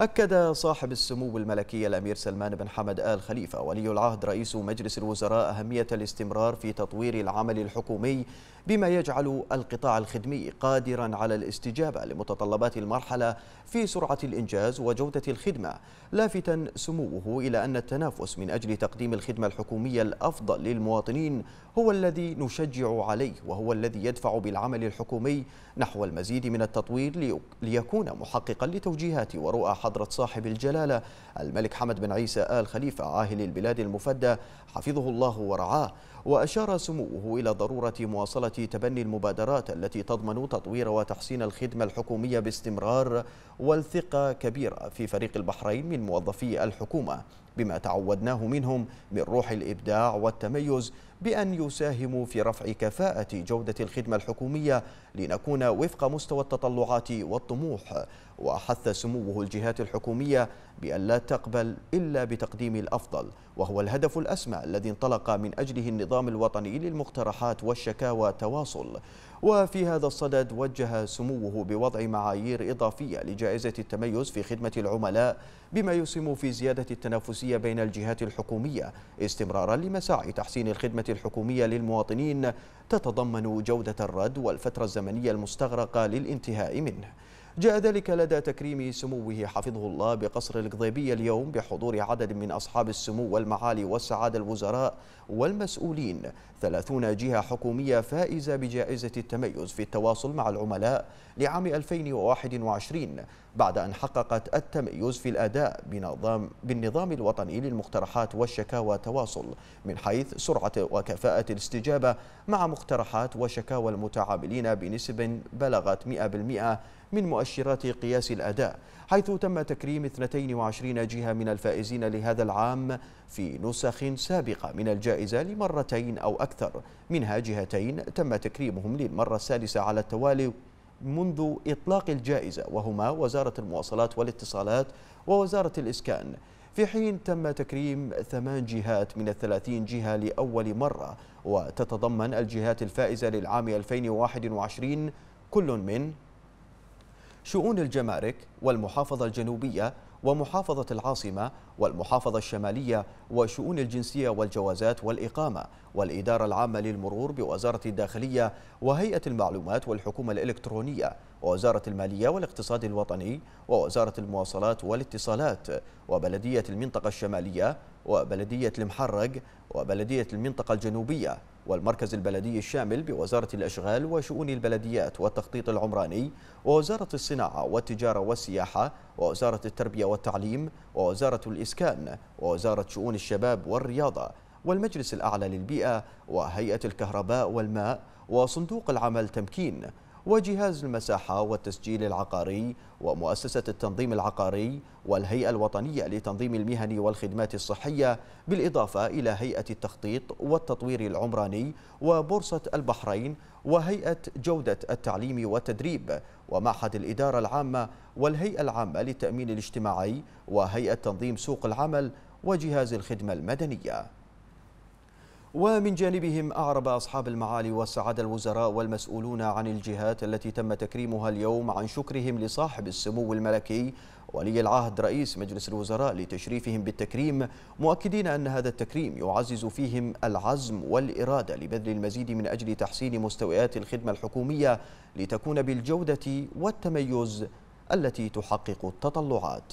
أكد صاحب السمو الملكي الأمير سلمان بن حمد آل خليفة ولي العهد رئيس مجلس الوزراء أهمية الاستمرار في تطوير العمل الحكومي بما يجعل القطاع الخدمي قادرا على الاستجابة لمتطلبات المرحلة في سرعة الإنجاز وجودة الخدمة لافتا سموه إلى أن التنافس من أجل تقديم الخدمة الحكومية الأفضل للمواطنين هو الذي نشجع عليه وهو الذي يدفع بالعمل الحكومي نحو المزيد من التطوير ليكون محققا لتوجيهات ورؤى حضرة صاحب الجلالة الملك حمد بن عيسى آل خليفة عاهل البلاد المفدى حفظه الله ورعاه وأشار سموه إلى ضرورة مواصلة تبني المبادرات التي تضمن تطوير وتحسين الخدمة الحكومية باستمرار والثقة كبيرة في فريق البحرين من موظفي الحكومة بما تعودناه منهم من روح الإبداع والتميز بأن يساهموا في رفع كفاءة جودة الخدمة الحكومية لنكون وفق مستوى التطلعات والطموح وحث سموه الجهات الحكومية بأن لا تقبل إلا بتقديم الأفضل وهو الهدف الأسمى الذي انطلق من أجله النظام الوطني للمقترحات والشكاوى تواصل وفي هذا الصدد وجه سموه بوضع معايير إضافية لجائزة التميز في خدمة العملاء بما يسهم في زيادة التنافسية العلاقة بين الجهات الحكومية استمرارا لمساعي تحسين الخدمة الحكومية للمواطنين تتضمن جودة الرد والفترة الزمنية المستغرقة للانتهاء منه جاء ذلك لدى تكريم سموه حفظه الله بقصر القضيبية اليوم بحضور عدد من أصحاب السمو والمعالي والسعادة الوزراء والمسؤولين ثلاثون جهة حكومية فائزة بجائزة التميز في التواصل مع العملاء لعام 2021 بعد أن حققت التميز في الأداء بنظام بالنظام الوطني للمقترحات والشكاوى تواصل من حيث سرعة وكفاءة الاستجابة مع مقترحات وشكاوى المتعاملين بنسب بلغت 100% من مؤشرات قياس الأداء حيث تم تكريم 22 جهة من الفائزين لهذا العام في نسخ سابقة من الجائزة لمرتين أو أكثر منها جهتين تم تكريمهم للمرة السادسة على التوالي منذ إطلاق الجائزة وهما وزارة المواصلات والاتصالات ووزارة الإسكان في حين تم تكريم ثمان جهات من الثلاثين جهة لأول مرة وتتضمن الجهات الفائزة للعام 2021 كل من شؤون الجمارك والمحافظة الجنوبية ومحافظة العاصمة والمحافظة الشمالية وشؤون الجنسية والجوازات والإقامة والإدارة العامة للمرور بوزارة الداخلية وهيئة المعلومات والحكومة الإلكترونية ووزارة المالية والاقتصاد الوطني ووزارة المواصلات والاتصالات وبلدية المنطقة الشمالية وبلدية المحرق وبلدية المنطقة الجنوبية والمركز البلدي الشامل بوزارة الأشغال وشؤون البلديات والتخطيط العمراني ووزارة الصناعة والتجارة والسياحة ووزارة التربية والتعليم ووزارة الإسكان ووزارة شؤون الشباب والرياضة والمجلس الأعلى للبيئة وهيئة الكهرباء والماء وصندوق العمل تمكين وجهاز المساحة والتسجيل العقاري ومؤسسة التنظيم العقاري والهيئة الوطنية لتنظيم المهن والخدمات الصحية بالإضافة إلى هيئة التخطيط والتطوير العمراني وبورصة البحرين وهيئة جودة التعليم والتدريب ومعهد الإدارة العامة والهيئة العامة للتأمين الاجتماعي وهيئة تنظيم سوق العمل وجهاز الخدمة المدنية ومن جانبهم أعرب أصحاب المعالي والسعادة الوزراء والمسؤولون عن الجهات التي تم تكريمها اليوم عن شكرهم لصاحب السمو الملكي ولي العهد رئيس مجلس الوزراء لتشريفهم بالتكريم مؤكدين أن هذا التكريم يعزز فيهم العزم والإرادة لبذل المزيد من أجل تحسين مستويات الخدمة الحكومية لتكون بالجودة والتميز التي تحقق التطلعات